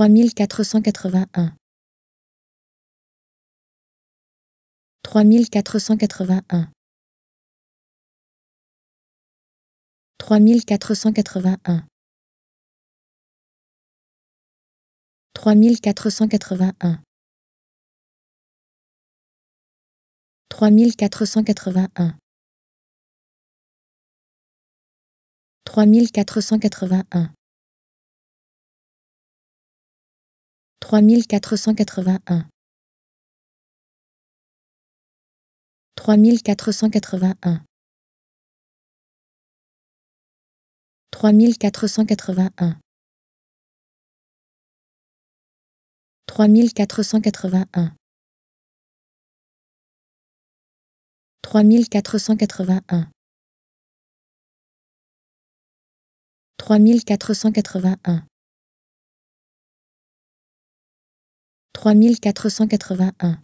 3481 3481 3481 3481 3481 3481 3481 3481 3481 3481 3481 3481 3481. 3481.